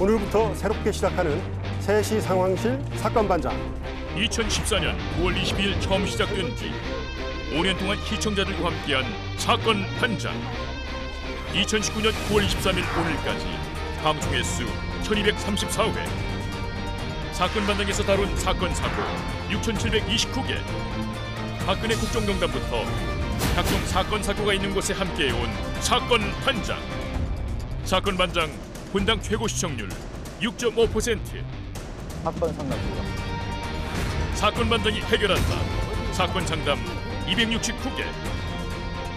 오늘부터 새롭게 시작하는 세시 상황실 사건반장. 2014년 9월 22일 처음 시작된 지 5년 동안 시청자들과 함께한 사건 반장. 2019년 9월 23일 오늘까지 방송 횟수 1234회. 사건 반장에서 다룬 사건 사고 6729개. 박근혜 국정농단부터 각종 사건 사고가 있는 곳에 함께해온 사건 반장. 사건 반장 분당 최고 시청률 6.5% 사건 상담소가 사건 반장이 해결한다 사건 상담 269개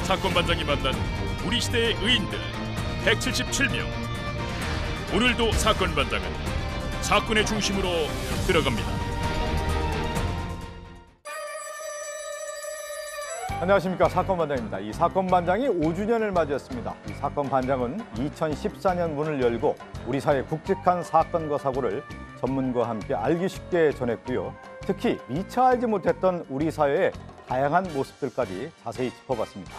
사건 반장이 만난 우리 시대의 의인들 177명 오늘도 사건 반장은 사건의 중심으로 들어갑니다. 안녕하십니까 사건 반장입니다. 이 사건 반장이 5주년을 맞이했습니다. 이 사건 반장은 2014년 문을 열고 우리 사회 굵직한 사건과 사고를 전문가와 함께 알기 쉽게 전했고요. 특히 미처 알지 못했던 우리 사회의 다양한 모습들까지 자세히 짚어봤습니다.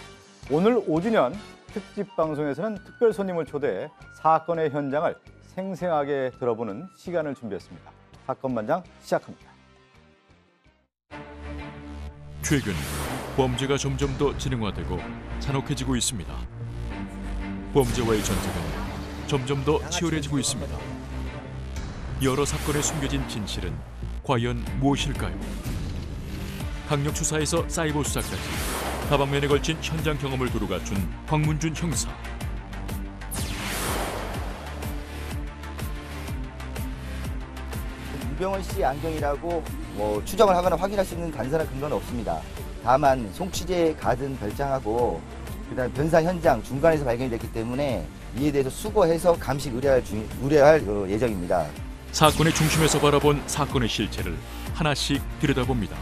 오늘 5주년 특집 방송에서는 특별 손님을 초대해 사건의 현장을 생생하게 들어보는 시간을 준비했습니다. 사건 반장 시작합니다. 최근 범죄가 점점 더 진행화되고 잔혹해지고 있습니다. 범죄와의 전쟁은 점점 더 치열해지고 있습니다. 여러 사건에 숨겨진 진실은 과연 무엇일까요? 강력 수사에서 사이버 수사까지 다방면에 걸친 현장 경험을 두루 갖춘 황문준 형사. 유병헌 씨 안경이라고 뭐 추정을 하거나 확인할 수 있는 단서나 근거는 없습니다. 다만 송치제 가든 별장하고 그다음 변상 현장 중간에서 발견이 됐기 때문에 이에 대해서 수거해서 감식 의뢰할, 중, 의뢰할 어, 예정입니다. 사건의 중심에서 바라본 사건의 실체를 하나씩 들여다봅니다.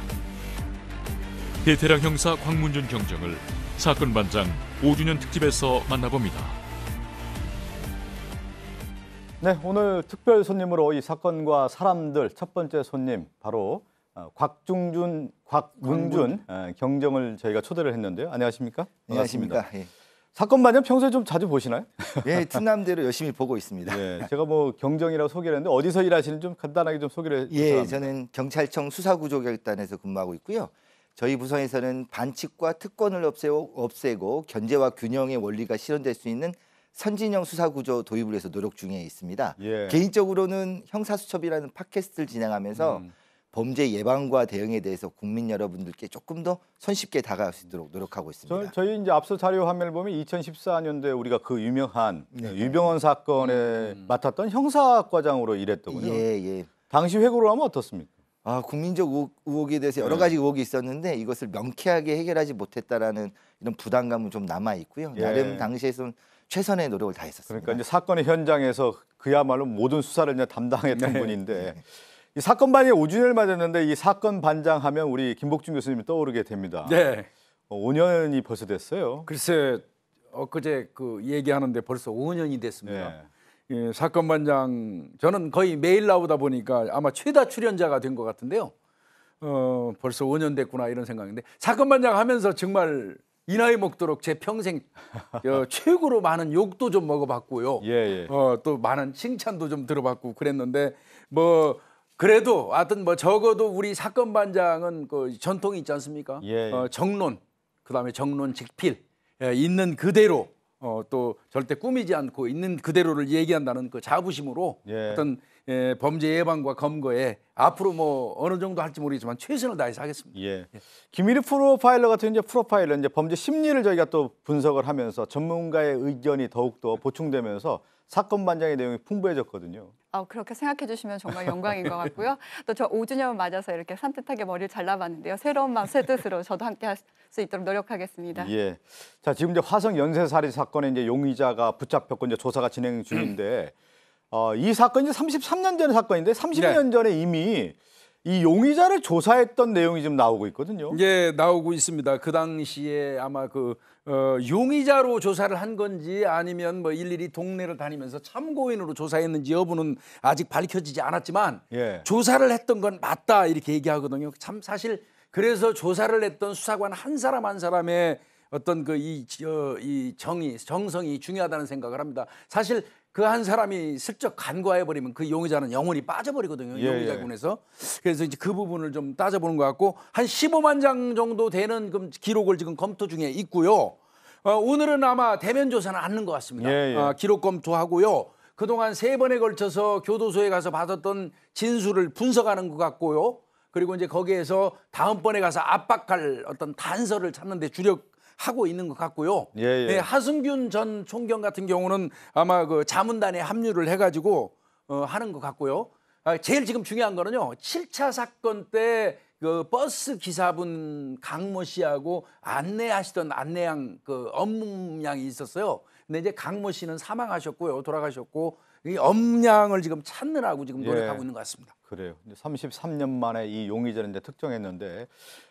대테랑 형사 광문준 경정을 사건 반장 5주년 특집에서 만나봅니다. 네, 오늘 특별 손님으로 이 사건과 사람들 첫 번째 손님 바로 어, 곽중준, 곽문준 어, 경정을 저희가 초대를 했는데요. 안녕하십니까? 반갑습니다. 안녕하십니까? 예. 사건 반영 평소에 좀 자주 보시나요? 예, 틈남대로 열심히 보고 있습니다. 예, 제가 뭐 경정이라고 소개를 했는데 어디서 일하시는지 좀 간단하게 좀 소개를 해요 예, 저는 경찰청 수사구조결단에서 근무하고 있고요. 저희 부서에서는 반칙과 특권을 없애고, 없애고 견제와 균형의 원리가 실현될 수 있는 선진형 수사구조 도입을 위 해서 노력 중에 있습니다. 예. 개인적으로는 형사수첩이라는 팟캐스트를 진행하면서 음. 범죄 예방과 대응에 대해서 국민 여러분들께 조금 더 손쉽게 다가갈 수 있도록 노력하고 있습니다. 저, 희 이제 앞서 자료 화면을 보면 2014년도에 우리가 그 유명한 네. 유병원 사건에 음. 맡았던 형사과장으로 일했더군요. 예, 예. 당시 회고를 하면 어떻습니까? 아, 국민적 의혹, 에 대해서 여러 네. 가지 의혹이 있었는데 이것을 명쾌하게 해결하지 못했다라는 이런 부담감은 좀 남아 있고요. 예. 나름 당시에서 최선의 노력을 다했었습니다. 그러니까 이제 사건의 현장에서 그야말로 모든 수사를 이제 담당했던 네. 분인데 네. 이 사건 반이 5주년을 맞았는데 이 사건 반장 하면 우리 김복준 교수님이 떠오르게 됩니다. 네. 어, 5년이 벌써 됐어요. 글쎄 엊그제 그 얘기하는데 벌써 5년이 됐습니다. 네. 예, 사건 반장 저는 거의 매일 나오다 보니까 아마 최다 출연자가 된 것 같은데요. 어, 벌써 5년 됐구나 이런 생각인데 사건 반장 하면서 정말 이 나이 먹도록 제 평생 어, 최고로 많은 욕도 좀 먹어봤고요. 예, 예. 어, 또 많은 칭찬도 좀 들어봤고 그랬는데 뭐 그래도 하여튼 뭐 적어도 우리 사건 반장은 그 전통이 있지 않습니까? 예, 예, 어, 정론, 그다음에 정론 직필 예, 있는 그대로 어, 또 절대 꾸미지 않고 있는 그대로를 얘기한다는 그 자부심으로 예. 어떤 예, 범죄 예방과 검거에 앞으로 뭐 어느 정도 할지 모르지만 최선을 다해서 하겠습니다. 예. 예. 김일희 프로파일러 같은 이제 프로파일러 이제 범죄 심리를 저희가 또 분석을 하면서 전문가의 의견이 더욱 더 보충되면서 사건 반장의 내용이 풍부해졌거든요. 아, 그렇게 생각해 주시면 정말 영광인 것 같고요. 또 저 5주년 맞아서 이렇게 산뜻하게 머리를 잘라봤는데요. 새로운 맛새 뜻으로 저도 함께 할 수 있도록 노력하겠습니다. 예. 자, 지금 이제 화성 연쇄살인 사건에 이제 용의자가 붙잡혔고 이제 조사가 진행 중인데 어, 이 사건이 33년 전의 사건인데 30년 네. 전에 이미 이 용의자를 조사했던 내용이 지금 나오고 있거든요. 예, 나오고 있습니다. 그 당시에 아마 그 어, 용의자로 조사를 한 건지 아니면 뭐 일일이 동네를 다니면서 참고인으로 조사했는지 여부는 아직 밝혀지지 않았지만 예. 조사를 했던 건 맞다 이렇게 얘기하거든요. 참 사실 그래서 조사를 했던 수사관 한 사람 한 사람의 어떤 그이 어, 이 정의 정성이 중요하다는 생각을 합니다. 사실 그한 사람이 슬쩍 간과해 버리면 그 용의자는 영원히 빠져버리거든요. 예, 용의자군에서. 예. 그래서 이제 그 부분을 좀 따져보는 것 같고 한 15만 장 정도 되는 그 기록을 지금 검토 중에 있고요. 어, 오늘은 아마 대면 조사는 않는 것 같습니다. 어, 기록 검토하고요. 그동안 세 번에 걸쳐서 교도소에 가서 받았던 진술을 분석하는 것 같고요. 그리고 이제 거기에서 다음번에 가서 압박할 어떤 단서를 찾는 데 주력 하고 있는 것 같고요. 예, 예. 네, 하승균 전 총경 같은 경우는 아마 그 자문단에 합류를 해가지고 어, 하는 것 같고요. 아, 제일 지금 중요한 거는요. 7차 사건 때그 버스 기사분 강모 씨하고 안내하시던 안내양 그 업무량이 있었어요. 근데 이제 강모 씨는 사망하셨고요. 돌아가셨고 이 업량을 지금 찾느라고 지금 예. 노력하고 예. 있는 것 같습니다. 그래요. 33년 만에 이 용의자를 이제 특정했는데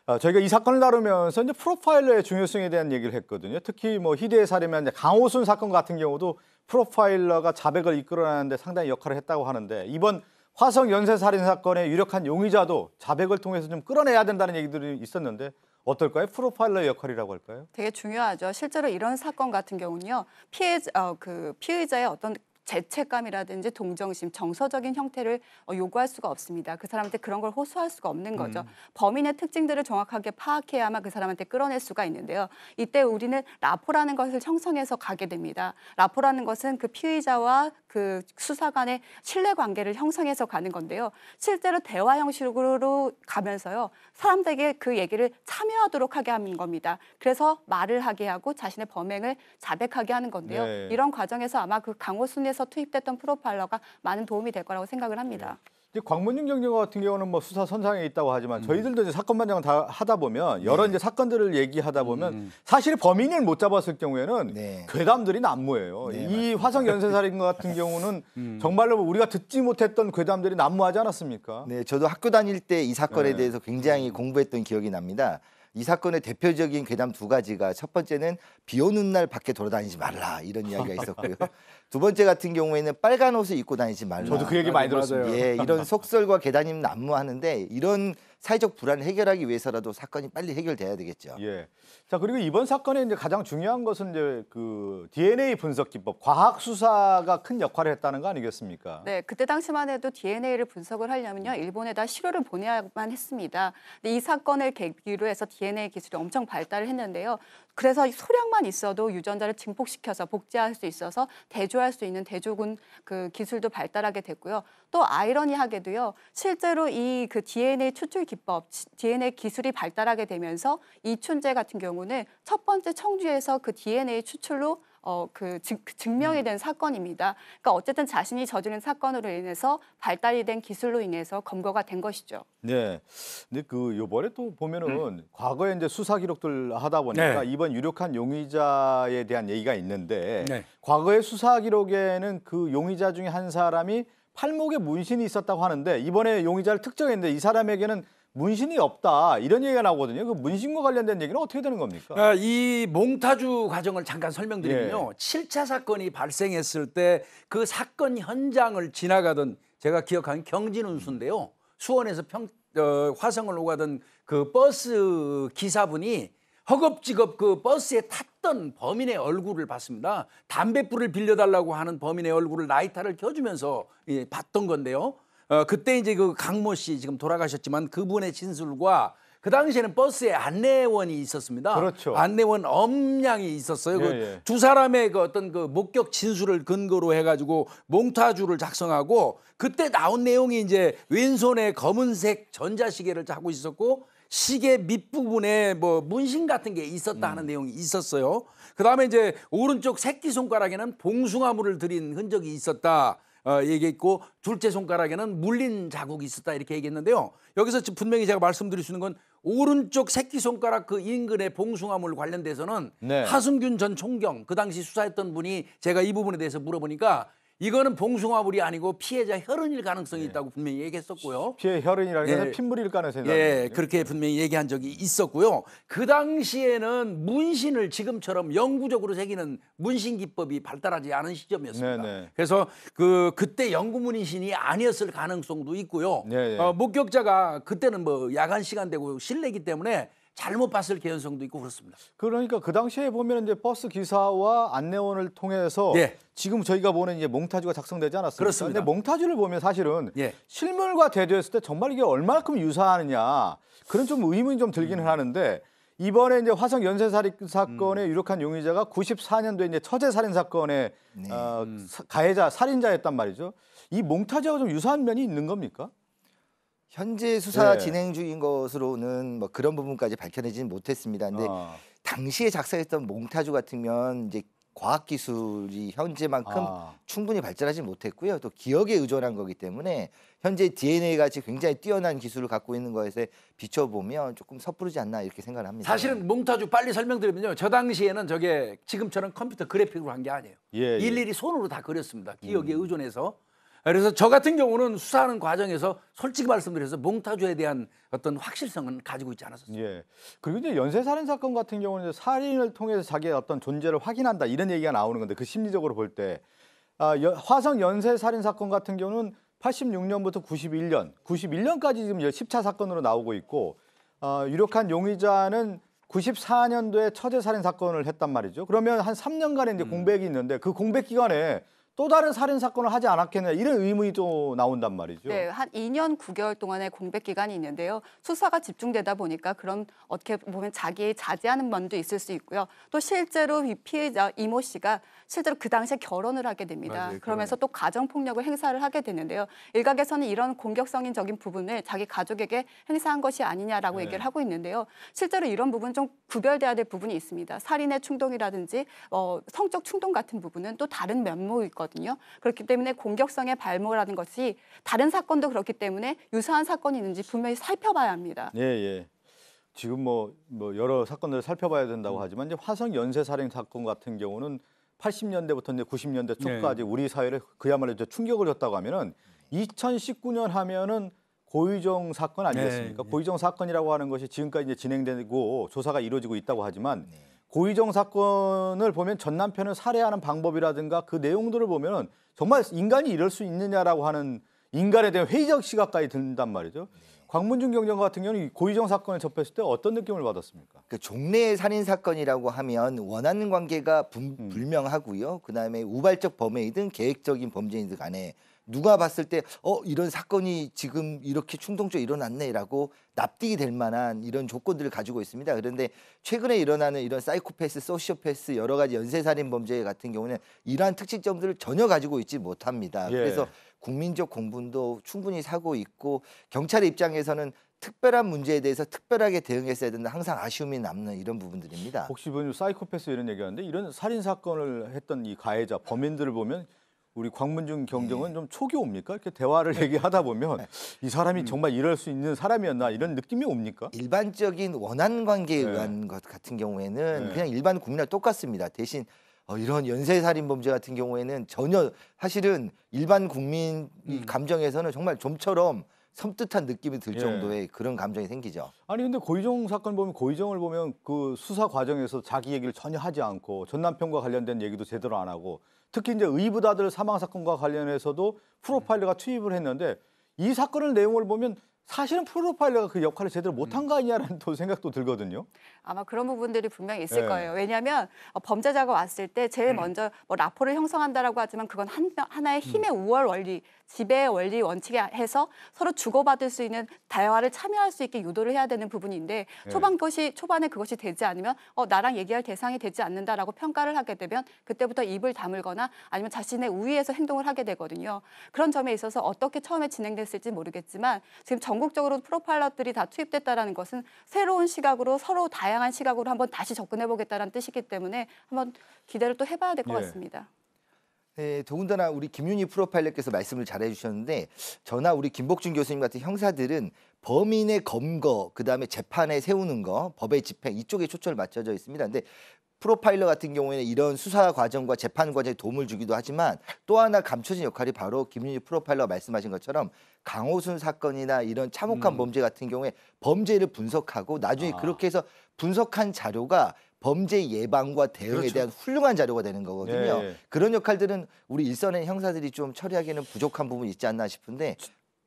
아, 저희가 이 사건을 다루면서 이제 프로파일러의 중요성에 대한 얘기를 했거든요. 특히 뭐 희대의 사례면 강호순 사건 같은 경우도 프로파일러가 자백을 이끌어내는데 상당히 역할을 했다고 하는데 이번 화성 연쇄 살인 사건의 유력한 용의자도 자백을 통해서 좀 끌어내야 된다는 얘기들이 있었는데 어떨까요? 프로파일러의 역할이라고 할까요? 되게 중요하죠. 실제로 이런 사건 같은 경우는요. 피해 어, 그 피의자의 어떤 죄책감이라든지 동정심, 정서적인 형태를 어, 요구할 수가 없습니다. 그 사람한테 그런 걸 호소할 수가 없는 음. 거죠. 음. 범인의 특징들을 정확하게 파악해야만 그 사람한테 끌어낼 수가 있는데요. 이때 우리는 라포라는 것을 형성해서 가게 됩니다. 라포라는 것은 그 피의자와 그 수사관의 신뢰 관계를 형성해서 가는 건데요. 실제로 대화 형식으로 가면서요. 사람들에게 그 얘기를 참여하도록 하게 하는 겁니다. 그래서 말을 하게 하고 자신의 범행을 자백하게 하는 건데요. 네. 이런 과정에서 아마 그 강호순의 해서 투입됐던 프로파일러가 많은 도움이 될 거라고 생각을 합니다. 예. 이제 광문윤경제 같은 경우는 뭐 수사 선상에 있다고 하지만 음. 저희들도 이제 사건 반장을 다 하다 보면 여러 네. 이제 사건들을 얘기하다 보면 음, 음. 사실 범인을 못 잡았을 경우에는 네. 괴담들이 난무해요. 네, 이 맞습니다. 화성 연쇄 살인 같은 경우는 음. 정말로 뭐 우리가 듣지 못했던 괴담들이 난무하지 않았습니까? 네, 저도 학교 다닐 때 이 사건에 네. 대해서 굉장히 음. 공부했던 기억이 납니다. 이 사건의 대표적인 괴담 두 가지가 첫 번째는 비 오는 날 밖에 돌아다니지 말라 이런 이야기가 있었고요. 두 번째 같은 경우에는 빨간 옷을 입고 다니지 말라. 저도 그 얘기 많이 들었어요. 예, 이런 속설과 괴담이 난무하는데 이런 사회적 불안 을 해결하기 위해서라도 사건이 빨리 해결돼야 되겠죠. 예. 자 그리고 이번 사건의 이제 가장 중요한 것은 이제 그 DNA 분석 기법, 과학 수사가 큰 역할을 했다는 거 아니겠습니까? 네, 그때 당시만 해도 DNA를 분석을 하려면요 일본에다 시료를 보내야만 했습니다. 근데 이 사건을 계기로 해서 DNA 기술이 엄청 발달을 했는데요. 그래서 소량만 있어도 유전자를 증폭시켜서 복제할 수 있어서 대조할 수 있는 대조군 그 기술도 발달하게 됐고요. 또 아이러니하게도요. 실제로 이 그 DNA 추출 기법, DNA 기술이 발달하게 되면서 이춘재 같은 경우는 첫 번째 청주에서 그 DNA 추출로 어, 그 증, 그 증명이 된 사건입니다. 그러니까 어쨌든 자신이 저지른 사건으로 인해서 발달이 된 기술로 인해서 검거가 된 것이죠. 네. 근데 그 요번에 또 보면은 음. 과거에 이제 수사 기록들 하다 보니까 네. 이번 유력한 용의자에 대한 얘기가 있는데 네. 과거의 수사 기록에는 그 용의자 중에 한 사람이 팔목에 문신이 있었다고 하는데 이번에 용의자를 특정했는데 이 사람에게는 문신이 없다 이런 얘기가 나오거든요. 그 문신과 관련된 얘기는 어떻게 되는 겁니까? 아, 이 몽타주 과정을 잠깐 설명드리면요. 예. 7차 사건이 발생했을 때 그 사건 현장을 지나가던 제가 기억하는 경진운수인데요. 수원에서 평, 어, 화성을 오가던 그 버스 기사분이 허겁지겁 그 버스에 탔던 범인의 얼굴을 봤습니다. 담뱃불을 빌려달라고 하는 범인의 얼굴을 라이터를 켜주면서 예, 봤던 건데요. 어, 그때 이제 그 강모 씨 지금 돌아가셨지만 그분의 진술과 그 당시에는 버스에 안내원이 있었습니다. 그렇죠. 안내원 엄량이 있었어요. 그 예, 그두 예. 사람의 그 어떤 그 목격 진술을 근거로 해가지고 몽타주를 작성하고 그때 나온 내용이 이제 왼손에 검은색 전자시계를 하고 있었고 시계 밑부분에 뭐 문신 같은 게 있었다 하는 음. 내용이 있었어요. 그 다음에 이제 오른쪽 새끼손가락에는 봉숭아물을 들인 흔적이 있었다. 어, 얘기했고 둘째 손가락에는 물린 자국이 있었다 이렇게 얘기했는데요. 여기서 분명히 제가 말씀드릴 수 있는 건 오른쪽 새끼손가락 그 인근의 봉숭아물 관련돼서는 네. 하승균 전 총경 그 당시 수사했던 분이 제가 이 부분에 대해서 물어보니까 이거는 봉숭아물이 아니고 피해자 혈흔일 가능성이 네. 있다고 분명히 얘기했었고요. 피해 혈흔이라는 네. 건 예. 핏물일 가능성이 예, 예. 그렇게 네. 분명히 얘기한 적이 있었고요. 그 당시에는 문신을 지금처럼 영구적으로 새기는 문신 기법이 발달하지 않은 시점이었습니다. 네네. 네. 그래서 그 그때 영구 문신이 아니었을 가능성도 있고요. 네, 어, 목격자가 그때는 뭐 야간 시간 되고 실내기 때문에 잘못 봤을 개연성도 있고 그렇습니다. 그러니까 그 당시에 보면 이제 버스 기사와 안내원을 통해서 예. 지금 저희가 보는 이제 몽타주가 작성되지 않았습니까? 그렇 근데 몽타주를 보면 사실은 예. 실물과 대조했을 때 정말 이게 얼마큼 유사하느냐 그런 좀 의문이 좀 들기는 음. 하는데 이번에 이제 화성 연쇄 살인 사건의 음. 유력한 용의자가 94년도에 이제 처제 살인 사건의 네. 어, 음. 가해자 살인자였단 말이죠. 이 몽타주하고 좀 유사한 면이 있는 겁니까? 현재 수사 네. 진행 중인 것으로는 뭐 그런 부분까지 밝혀내지는 못했습니다. 근데 아. 당시에 작성했던 몽타주 같으면 이제 과학 기술이 현재만큼 아. 충분히 발전하지 못했고요. 또 기억에 의존한 거기 때문에 현재 DNA 같이 굉장히 뛰어난 기술을 갖고 있는 것에 비춰보면 조금 섣부르지 않나 이렇게 생각을 합니다. 사실은 몽타주 빨리 설명드리면요. 저 당시에는 저게 지금처럼 컴퓨터 그래픽으로 한 게 아니에요. 예, 예, 일일이 손으로 다 그렸습니다. 기억에 음. 의존해서 그래서 저 같은 경우는 수사하는 과정에서 솔직히 말씀드려서 몽타주에 대한 어떤 확실성은 가지고 있지 않았었어요. 예. 그리고 이제 연쇄 살인 사건 같은 경우는 이제 살인을 통해서 자기의 어떤 존재를 확인한다 이런 얘기가 나오는 건데 그 심리적으로 볼 때 아, 여, 화성 연쇄 살인 사건 같은 경우는 86년부터 91년, 91년까지 지금 10차 사건으로 나오고 있고 어, 유력한 용의자는 94년도에 처제 살인 사건을 했단 말이죠. 그러면 한 3년간의 이제 음. 공백이 있는데 그 공백 기간에 또 다른 살인 사건을 하지 않았겠냐 이런 의문이 또 나온단 말이죠. 네, 한 2년 9개월 동안의 공백 기간이 있는데요. 수사가 집중되다 보니까 그런 어떻게 보면 자기의 자제하는 면도 있을 수 있고요. 또 실제로 이 피해자 이모 씨가 실제로 그 당시에 결혼을 하게 됩니다. 맞아요, 그러면서 결혼. 또 가정폭력을 행사를 하게 되는데요. 일각에서는 이런 공격성인적인 부분을 자기 가족에게 행사한 것이 아니냐라고 네. 얘기를 하고 있는데요. 실제로 이런 부분 좀 구별돼야 될 부분이 있습니다. 살인의 충동이라든지 어, 성적 충동 같은 부분은 또 다른 면모이거든요. 그렇기 때문에 공격성의 발모라는 것이 다른 사건도 그렇기 때문에 유사한 사건이 있는지 분명히 살펴봐야 합니다. 예, 예. 지금 뭐, 뭐 여러 사건들을 살펴봐야 된다고 하지만 이제 화성 연쇄 살인 사건 같은 경우는 80년대부터 이제 90년대 초까지 네. 우리 사회를 그야말로 이제 충격을 줬다고 하면은 2019년 하면은 고의정 사건 아니겠습니까? 네, 네. 고의정 사건이라고 하는 것이 지금까지 이제 진행되고 조사가 이루어지고 있다고 하지만 고의정 사건을 보면 전 남편을 살해하는 방법이라든가 그 내용들을 보면 은 정말 인간이 이럴 수 있느냐라고 하는 인간에 대한 회의적 시각까지 든단 말이죠. 광문중 경장 같은 경우는 고의정 사건을 접했을 때 어떤 느낌을 받았습니까? 그 종래 의 살인 사건이라고 하면 원하는 관계가 분, 음. 불명하고요. 그다음에 우발적 범행이든 계획적인 범죄이든 간에 누가 봤을 때 어 이런 사건이 지금 이렇게 충동적으로 일어났네라고 납득이 될 만한 이런 조건들을 가지고 있습니다. 그런데 최근에 일어나는 이런 사이코패스, 소시오패스 여러 가지 연쇄살인 범죄 같은 경우는 이러한 특징점들을 전혀 가지고 있지 못합니다. 예. 그래서 국민적 공분도 충분히 사고 있고 경찰 입장에서는 특별한 문제에 대해서 특별하게 대응했어야 된다. 항상 아쉬움이 남는 이런 부분들입니다. 혹시 보면 사이코패스 이런 얘기하는데 이런 살인 사건을 했던 이 가해자 범인들을 보면 우리 광문중 경정은 네. 좀 초기옵니까? 이렇게 대화를 네. 얘기하다 보면 네. 이 사람이 음. 정말 이럴 수 있는 사람이었나 이런 느낌이 옵니까? 일반적인 원한 관계에 네. 의한 것 같은 경우에는 그냥 일반 국민과 똑같습니다. 대신 어, 이런 연쇄살인 범죄 같은 경우에는 전혀 사실은 일반 국민 음. 감정에서는 정말 좀처럼 섬뜩한 느낌이 들 예. 정도의 예. 그런 감정이 생기죠. 아니 근데 고의정 사건 보면 고의정을 보면 그 수사 과정에서 자기 얘기를 전혀 하지 않고 전 남편과 관련된 얘기도 제대로 안 하고 특히 이제 의붓아들 사망 사건과 관련해서도 프로파일러가 음. 투입을 했는데 이 사건을 내용을 보면 사실은 프로파일러가 그 역할을 제대로 못한 음. 거 아니냐라는 또 생각도 들거든요. 아마 그런 부분들이 분명히 있을 네. 거예요. 왜냐하면 어, 범죄자가 왔을 때 제일 음. 먼저 뭐 라포를 형성한다라고 하지만 그건 한, 하나의 힘의 음. 우월 원리 지배 원리 원칙에 해서 서로 주고받을 수 있는 대화를 참여할 수 있게 유도를 해야 되는 부분인데 네. 초반 것이 초반에 그것이 되지 않으면 어 나랑 얘기할 대상이 되지 않는다라고 평가를 하게 되면 그때부터 입을 다물거나 아니면 자신의 우위에서 행동을 하게 되거든요. 그런 점에 있어서 어떻게 처음에 진행됐을지 모르겠지만 지금 전국적으로 프로파일러들이다 투입됐다라는 것은 새로운 시각으로 서로 다양한 시각으로 한번 다시 접근해 보겠다라는 뜻이기 때문에 한번 기대를 또 해봐야 될것 예. 같습니다. 네, 더군다나 우리 김윤희 프로파일러께서 말씀을 잘 해주셨는데 저나 우리 김복준 교수님 같은 형사들은 범인의 검거, 그다음에 재판에 세우는 거, 법의 집행 이쪽에 초점을 맞춰져 있습니다. 근데 프로파일러 같은 경우에는 이런 수사 과정과 재판 과정에 도움을 주기도 하지만 또 하나 감춰진 역할이 바로 김윤희 프로파일러 말씀하신 것처럼 강호순 사건이나 이런 참혹한 음. 범죄 같은 경우에 범죄를 분석하고 나중에 아. 그렇게 해서 분석한 자료가 범죄 예방과 대응에 그렇죠. 대한 훌륭한 자료가 되는 거거든요. 예, 예. 그런 역할들은 우리 일선의 형사들이 좀 처리하기에는 부족한 부분이 있지 않나 싶은데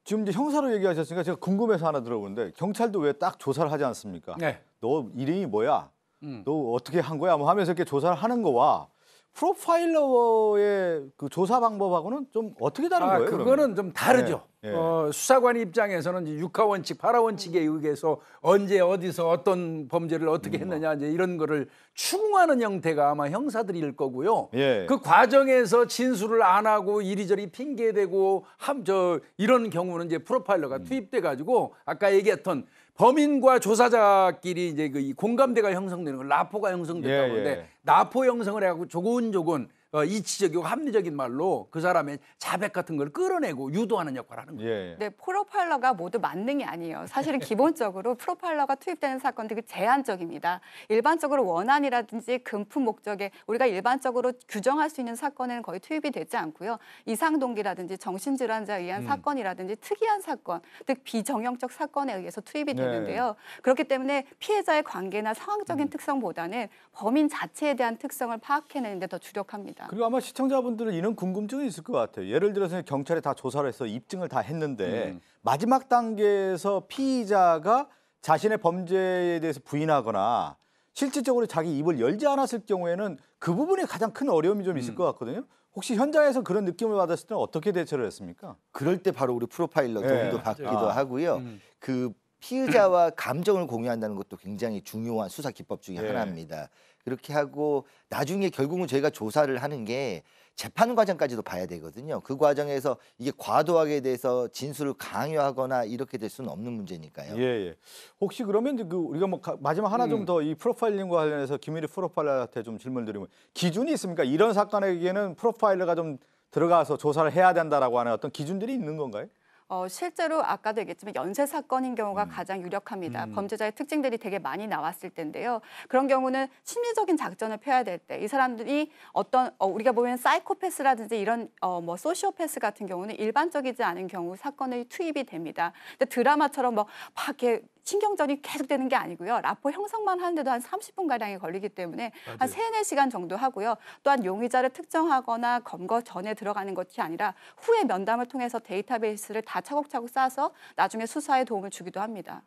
지금 이제 형사로 얘기하셨으니까 제가 궁금해서 하나 들어보는데 경찰도 왜 딱 조사를 하지 않습니까? 네. 너 이름이 뭐야? 음. 너 어떻게 한 거야? 뭐 하면서 이렇게 조사를 하는 거와 프로파일러의 그 조사 방법하고는 좀 어떻게 다른 아, 거예요? 그거는 그러면? 좀 다르죠. 네, 네. 어, 수사관 입장에서는 육하 원칙, 파라 원칙에 의해서 언제 어디서 어떤 범죄를 어떻게 음. 했느냐 이제 이런 거를 추궁하는 형태가 아마 형사들일 거고요. 예. 그 과정에서 진술을 안 하고 이리저리 핑계대고 함저 이런 경우는 이제 프로파일러가 음. 투입돼 가지고 아까 얘기했던 범인과 조사자끼리 이제 그이 공감대가 형성되는 걸 라포가 형성됐다고 하는데 예, 예. 나포 형성을 해갖고 조곤조곤 어, 이치적이고 합리적인 말로 그 사람의 자백 같은 걸 끌어내고 유도하는 역할을 하는 거예요. 예, 예. 네, 프로파일러가 모두 만능이 아니에요. 사실은 기본적으로 프로파일러가 투입되는 사건들이 제한적입니다. 일반적으로 원안이라든지 금품 목적에 우리가 일반적으로 규정할 수 있는 사건에는 거의 투입이 되지 않고요. 이상동기라든지 정신질환자에 의한 음. 사건이라든지 특이한 사건, 즉 비정형적 사건에 의해서 투입이 네. 되는데요. 예. 그렇기 때문에 피해자의 관계나 상황적인 음. 특성보다는 범인 자체에 대한 특성을 파악해내는 데 더 주력합니다. 있습니다. 그리고 아마 시청자분들은 이런 궁금증이 있을 것 같아요. 예를 들어서 경찰에다 조사를 해서 입증을 다 했는데 음. 마지막 단계에서 피의자가 자신의 범죄에 대해서 부인하거나 실질적으로 자기 입을 열지 않았을 경우에는 그 부분에 가장 큰 어려움이 좀 있을 음. 것 같거든요. 혹시 현장에서 그런 느낌을 받았을 때는 어떻게 대처를 했습니까? 그럴 때 바로 우리 프로파일러 네. 도움도 네. 받기도 아. 하고요. 음. 그 피의자와 감정을 공유한다는 것도 굉장히 중요한 수사 기법 중의 네. 하나입니다. 그렇게 하고 나중에 결국은 저희가 조사를 하는 게 재판 과정까지도 봐야 되거든요. 그 과정에서 이게 과도하게 돼서 진술을 강요하거나 이렇게 될 수는 없는 문제니까요. 예, 예. 혹시 그러면 그 우리가 뭐 마지막 하나 좀 더이 음. 프로파일링과 관련해서 김일희 프로파일러한테 좀 질문 드리면 기준이 있습니까? 이런 사건에게는 프로파일러가 좀 들어가서 조사를 해야 된다라고 하는 어떤 기준들이 있는 건가요? 어, 실제로 아까도 얘기했지만 연쇄 사건인 경우가 음. 가장 유력합니다. 음. 범죄자의 특징들이 되게 많이 나왔을 텐데요. 그런 경우는 심리적인 작전을 펴야 될 때 이 사람들이 어떤 어, 우리가 보면 사이코패스라든지 이런 어, 뭐 소시오패스 같은 경우는 일반적이지 않은 경우 사건의 투입이 됩니다. 근데 드라마처럼 뭐 밖에 신경전이 계속되는 게 아니고요. 라포 형성만 하는데도 한 30분가량이 걸리기 때문에 맞아요. 한 3, 4시간 정도 하고요. 또한 용의자를 특정하거나 검거 전에 들어가는 것이 아니라 후에 면담을 통해서 데이터베이스를 다 차곡차곡 쌓아서 나중에 수사에 도움을 주기도 합니다.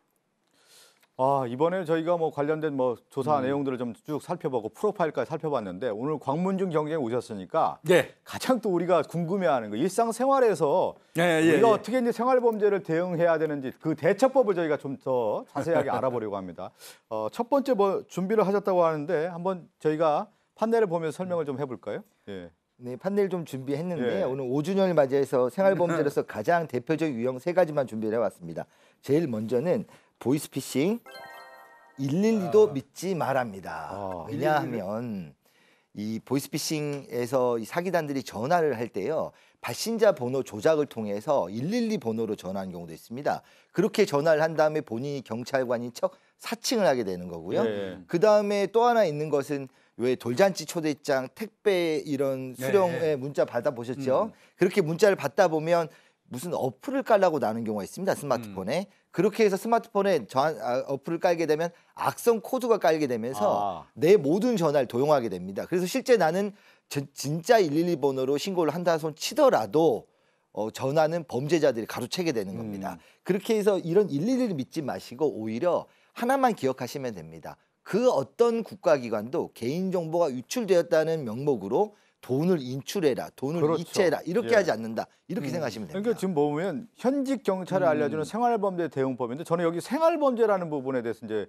아, 이번에 저희가 뭐 관련된 뭐 조사 음. 내용들을 좀 쭉 살펴보고 프로파일까지 살펴봤는데 오늘 광문중 경쟁에 오셨으니까 예. 가장 또 우리가 궁금해하는 거 일상생활에서 예, 예, 우리가 예. 어떻게 이제 생활범죄를 대응해야 되는지 그 대처법을 저희가 좀 더 자세하게 알아보려고 합니다. 어, 첫 번째 뭐 준비를 하셨다고 하는데 한번 저희가 판넬을 보면서 설명을 좀 해볼까요? 예. 네, 판넬 좀 준비했는데 예. 오늘 5주년을 맞이해서 생활범죄로서 가장 대표적 유형 세 가지만 준비를 해왔습니다. 제일 먼저는 보이스피싱 112도 아. 믿지 말합니다. 아, 왜냐하면 1 1 2이 보이스피싱에서 이 사기단들이 전화를 할 때요. 발신자 번호 조작을 통해서 112 번호로 전화한 경우도 있습니다. 그렇게 전화를 한 다음에 본인이 경찰관인 척 사칭을 하게 되는 거고요. 네. 그 다음에 또 하나 있는 것은 왜 돌잔치 초대장, 택배 이런 네. 수령의 네. 문자 받아 보셨죠? 음. 그렇게 문자를 받다 보면 무슨 어플을 깔라고 나는 경우가 있습니다. 스마트폰에. 음. 그렇게 해서 스마트폰에 저한, 아, 어플을 깔게 되면 악성 코드가 깔게 되면서 아. 내 모든 전화를 도용하게 됩니다. 그래서 실제 나는 제, 진짜 112 번호로 신고를 한다 손 치더라도 어, 전화는 범죄자들이 가로채게 되는 겁니다. 음. 그렇게 해서 이런 111을 믿지 마시고 오히려 하나만 기억하시면 됩니다. 그 어떤 국가기관도 개인정보가 유출되었다는 명목으로 돈을 인출해라, 돈을 그렇죠. 이체해라 이렇게 예. 하지 않는다 이렇게 음. 생각하시면 됩니다. 그러니까 지금 보면 현직 경찰을 음. 알려주는 생활범죄 대응법인데 저는 여기 생활범죄라는 부분에 대해서 이제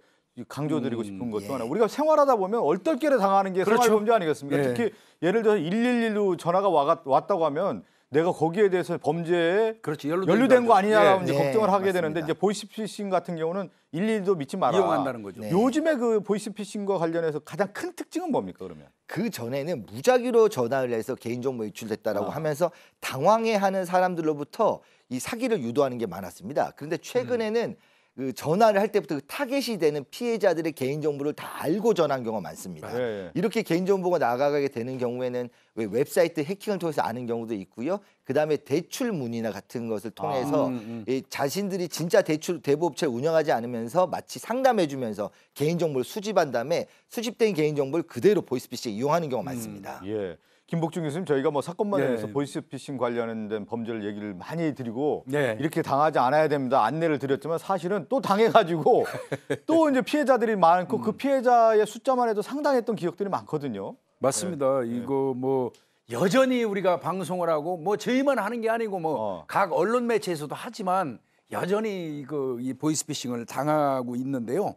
강조드리고 음. 싶은 것도 예. 하나 우리가 생활하다 보면 얼떨결에 당하는 게 그렇죠. 생활범죄 아니겠습니까? 예. 특히 예를 들어 111로 전화가 와, 왔다고 하면 내가 거기에 대해서 범죄에 그렇지, 연루된, 거 아니냐라고 예. 이제 예, 걱정을 하게 맞습니다. 되는데 이제 보이스피싱 같은 경우는 일일도 이 믿지 말아. 이용한다는 거죠. 네. 네. 요즘에 그 보이스피싱과 관련해서 가장 큰 특징은 뭡니까 그러면? 그 전에는 무작위로 전화를 해서 개인정보 유출됐다라고 아. 하면서 당황해하는 사람들로부터 이 사기를 유도하는 게 많았습니다. 그런데 최근에는 음. 그 전화를 할 때부터 그 타겟이 되는 피해자들의 개인 정보를 다 알고 전화한 경우가 많습니다. 네. 이렇게 개인 정보가 나가게 되는 경우에는 왜 웹사이트 해킹을 통해서 아는 경우도 있고요. 그다음에 대출 문의나 같은 것을 아, 통해서 아, 음, 음. 음. 자신들이 진짜 대출 대부업체 운영하지 않으면서 마치 상담해 주면서 개인 정보를 수집한 다음에 수집된 개인 정보를 그대로 보이스피싱 에 이용하는 경우가 음, 많습니다. 음, 예. 김복중 교수님 저희가 뭐 사건만 해서 네. 보이스피싱 관련된 범죄를 얘기를 많이 드리고 네. 이렇게 당하지 않아야 됩니다 안내를 드렸지만 사실은 또 당해가지고 또 이제 피해자들이 많고 그 음. 그 피해자의 숫자만 해도 상당했던 기억들이 많거든요. 맞습니다. 네. 네. 이거 뭐 여전히 우리가 방송을 하고 뭐 저희만 하는 게 아니고 뭐각 어. 언론 매체에서도 하지만 여전히 그이 보이스피싱을 당하고 있는데요.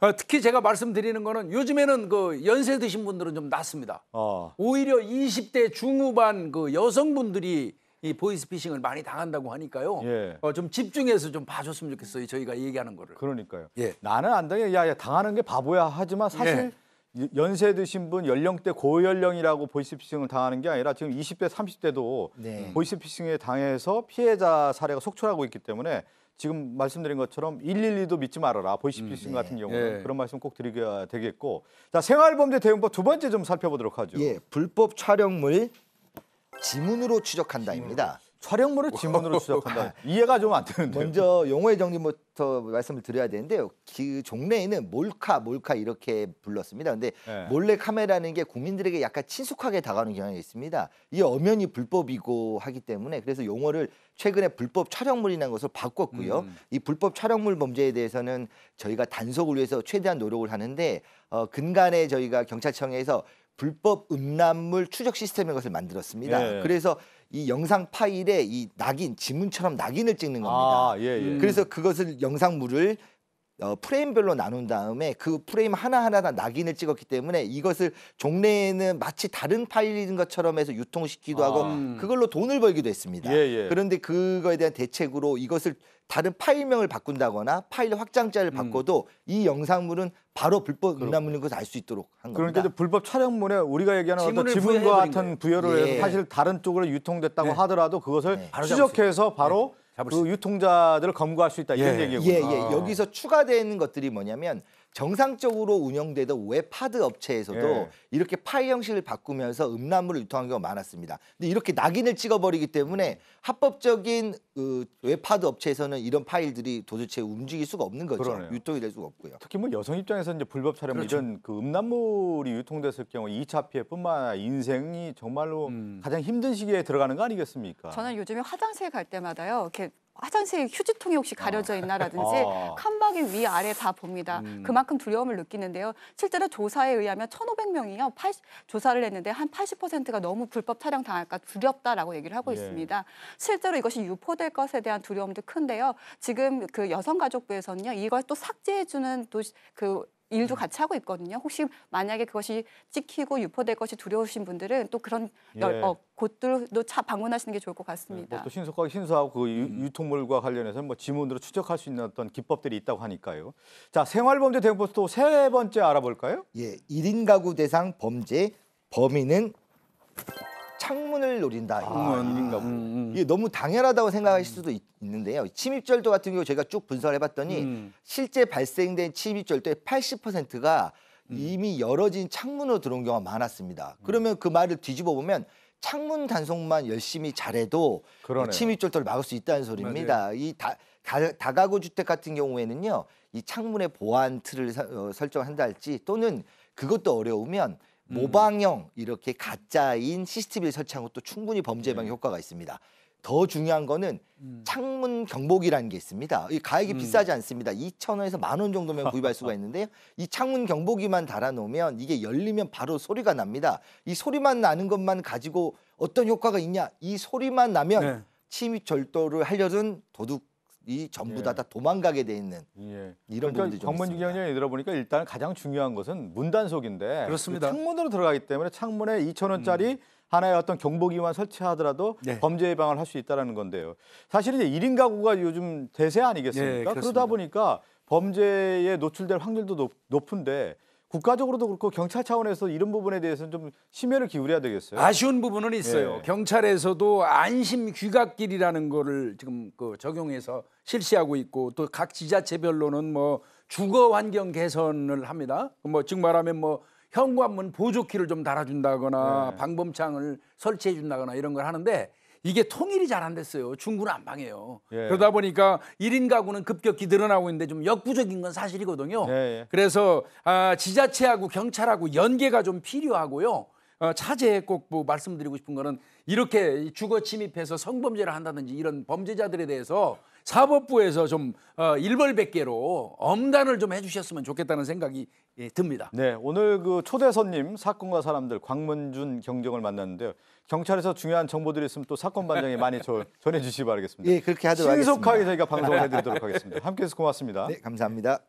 어, 특히 제가 말씀드리는 거는 요즘에는 그 연세 드신 분들은 좀 낫습니다. 어. 오히려 20대 중후반 그 여성분들이 이 보이스피싱을 많이 당한다고 하니까요. 예. 어, 좀 집중해서 좀 봐줬으면 좋겠어요. 저희가 얘기하는 거를. 그러니까요. 예. 나는 안 당해. 야, 야 당하는 게 바보야. 하지만 사실 예. 연세 드신 분 연령대 고연령이라고 보이스피싱을 당하는 게 아니라 지금 20대, 30대도 네. 보이스피싱에 당해서 피해자 사례가 속출하고 있기 때문에 지금 말씀드린 것처럼 112도 믿지 말아라. 보이스피싱 음, 네. 같은 경우는 예. 그런 말씀 꼭 드리게 되겠고. 자, 생활범죄 대응법 두 번째 좀 살펴보도록 하죠. 예, 불법 촬영물 지문으로 추적한다입니다. 촬영물을 지문으로 추적한다. 네. 이해가 좀 안 되는데. 먼저 용어의 정리부터 말씀을 드려야 되는데요. 그 종래에는 몰카, 몰카 이렇게 불렀습니다. 근데 네. 몰래 카메라는 게 국민들에게 약간 친숙하게 다가오는 경향이 있습니다. 이게 엄연히 불법이고 하기 때문에 그래서 용어를 최근에 불법 촬영물이라는 것을 바꿨고요. 음. 이 불법 촬영물 범죄에 대해서는 저희가 단속을 위해서 최대한 노력을 하는데 어, 근간에 저희가 경찰청에서 불법 음란물 추적 시스템의 것을 만들었습니다. 예. 그래서 이 영상 파일에 이 낙인 지문처럼 낙인을 찍는 겁니다. 아, 예, 예. 그래서 그것을 영상물을 어, 프레임별로 나눈 다음에 그 프레임 하나하나 다 낙인을 찍었기 때문에 이것을 종래에는 마치 다른 파일인 것처럼 해서 유통시키기도 아. 하고 그걸로 돈을 벌기도 했습니다. 예, 예. 그런데 그거에 대한 대책으로 이것을 다른 파일명을 바꾼다거나 파일 확장자를 음. 바꿔도 음. 이 영상물은 바로 불법 음란물인 것을 알 수 있도록 한 겁니다. 그러니까 불법 촬영물에 우리가 얘기하는 어떤 지분과 같은 거예요. 부여를 예. 해서 사실 다른 쪽으로 유통됐다고 네. 하더라도 그것을 네. 추적해서 바로 네. 그 유통자들을 검거할 수 있다 이런 예. 얘기군요. 예, 예. 아. 여기서 추가되는 것들이 뭐냐면 정상적으로 운영되던 웹 하드 업체에서도 예. 이렇게 파일 형식을 바꾸면서 음란물을 유통한 경우가 많았습니다. 근데 이렇게 낙인을 찍어버리기 때문에 합법적인 그웹 하드 업체에서는 이런 파일들이 도대체 움직일 수가 없는 거죠. 그러네요. 유통이 될 수가 없고요. 특히 뭐 여성 입장에서 이제 불법 촬영 그렇죠. 이런 그 음란물이 유통됐을 경우 2차 피해뿐만 아니라 인생이 정말로 음. 가장 힘든 시기에 들어가는 거 아니겠습니까? 저는 요즘에 화장실 갈 때마다요. 이렇게 화장실 휴지통이 혹시 가려져 아. 있나라든지 어. 칸막이 위 아래 다 봅니다. 음. 그만큼 두려움을 느끼는데요. 실제로 조사에 의하면 1,500명이요. 80, 조사를 했는데 한 80%가 너무 불법 차량 당할까 두렵다라고 얘기를 하고 예. 있습니다. 실제로 이것이 유포될 것에 대한 두려움도 큰데요. 지금 그 여성가족부에서는요. 이걸 또 삭제해 주는 도시, 그 일도 음. 같이 하고 있거든요. 혹시 만약에 그것이 찍히고 유포될 것이 두려우신 분들은 또 그런 예. 어, 곳들도 차 방문하시는 게 좋을 것 네, 같습니다. 뭐또 신속하게 신수하고 그 유, 음. 통물과 관련해서 뭐 지문으로 추적할 수 있는 어떤 기법들이 있다고 하니까요. 자, 생활범죄 대응법 또세 번째 알아볼까요? 예, 1인 가구 대상 범죄 범인은 창문을 노린다. 아, 1인 가구. 이게 너무 당연하다고 생각하실 수도 있죠. 있는데요. 침입절도 같은 경우 제가쭉 분석을 해봤더니 음. 실제 발생된 침입절도의 80%가 음. 이미 열어진 창문으로 들어온 경우가 많았습니다. 음. 그러면 그 말을 뒤집어 보면 창문 단속만 열심히 잘해도 그러네요. 침입절도를 막을 수 있다는 소리입니다. 이 다, 다, 가구 주택 같은 경우에는요, 이 창문의 보안 틀을 사, 어, 설정한다 할지 또는 그것도 어려우면 음. 모방형 이렇게 가짜인 CCTV를 설치한 것도 충분히 범죄 예방 네. 효과가 있습니다. 더 중요한 거는 음. 창문 경복이라는 게 있습니다. 이 가액이 음. 비싸지 않습니다. 2천 원에서 만 원 정도면 구입할 수가 있는데요. 이 창문 경보기만 달아놓으면 이게 열리면 바로 소리가 납니다. 이 소리만 나는 것만 가지고 어떤 효과가 있냐? 이 소리만 나면 네. 침입 절도를 하려는 도둑 이 전부 다다 예. 도망가게 돼 있는 예. 이런 그러니까 부분들이 정문 이 들어보니까 일단 가장 중요한 것은 문단속인데 그렇습니다. 그 창문으로 들어가기 때문에 창문에 2천 원짜리 음. 하나의 어떤 경보기만 설치하더라도 네. 범죄 예방을 할 수 있다라는 건데요. 사실 이제 1인 가구가 요즘 대세 아니겠습니까? 네, 그러다 보니까 범죄에 노출될 확률도 높, 높은데 국가적으로도 그렇고 경찰 차원에서 이런 부분에 대해서는 좀 심혈을 기울여야 되겠어요. 아쉬운 부분은 있어요. 예. 경찰에서도 안심 귀갓길이라는 거를 지금 그 적용해서 실시하고 있고 또 각 지자체별로는 뭐 주거 환경 개선을 합니다. 뭐 즉 말하면 뭐 현관문 보조키를 좀 달아준다거나 네. 방범창을 설치해준다거나 이런 걸 하는데 이게 통일이 잘 안 됐어요. 중구는 안망해요 예. 그러다 보니까 1인 가구는 급격히 늘어나고 있는데 좀 역부족인 건 사실이거든요. 예예. 예. 그래서 아, 지자체하고 경찰하고 연계가 좀 필요하고요. 어, 차제에 꼭뭐 말씀드리고 싶은 거는 이렇게 주거 침입해서 성범죄를 한다든지 이런 범죄자들에 대해서 사법부에서 좀 어, 일벌백계로 엄단을 좀 해주셨으면 좋겠다는 생각이 예, 듭니다. 네, 오늘 그 초대 손님 사건과 사람들 광문준 경정을 만났는데요. 경찰에서 중요한 정보들이 있으면 또 사건 반장에 많이 전해주시기 바라겠습니다. 예, 그렇게 하도록 신속하게 하겠습니다. 저희가 방송을 해드리도록 하겠습니다. 함께해서 고맙습니다. 네, 감사합니다.